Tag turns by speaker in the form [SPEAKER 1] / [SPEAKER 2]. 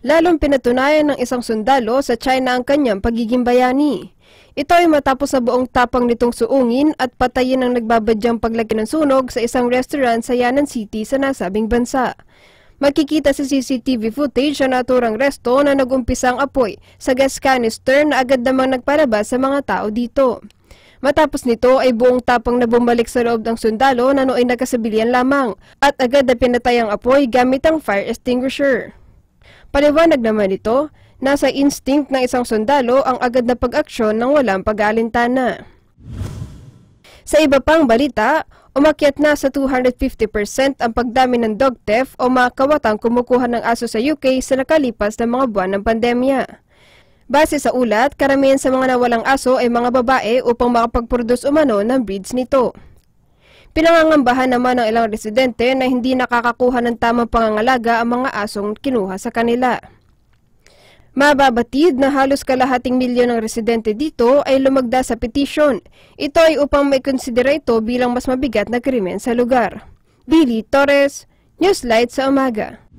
[SPEAKER 1] Lalong pinatunayan ng isang sundalo sa China ang kanyang pagiging bayani. Ito ay matapos sa buong tapang nitong suungin at patayin ang nagbabadyang paglaki ng sunog sa isang restaurant sa Yanan City sa nasabing bansa. Makikita sa CCTV footage ang naturang resto na nagumpisang apoy sa gas canister na agad namang nagpalabas sa mga tao dito. Matapos nito ay buong tapang na bumalik sa loob ng sundalo na nooy nagkasabilian lamang at agad na pinatay ang apoy gamit ang fire extinguisher. Paliwanag naman ito, nasa instinct ng isang sundalo ang agad na pag-aksyon ng walang pag-alintana. Sa iba pang balita, umakyat na sa 250% ang pagdami ng dog theft o mga kawatang kumukuha ng aso sa UK sa nakalipas na mga buwan ng pandemya. Base sa ulat, karamihan sa mga nawalang aso ay mga babae upang makapag-produce umano ng breeds nito. Pinangangambahan naman ng ilang residente na hindi nakakakuha ng tamang pangangalaga ang mga asong kinuha sa kanila. Mababatid na halos kalahating milyon ng residente dito ay lumagda sa petisyon. Ito ay upang may konsidera ito bilang mas mabigat na krimen sa lugar. Billy Torres, Newslight sa Umaga.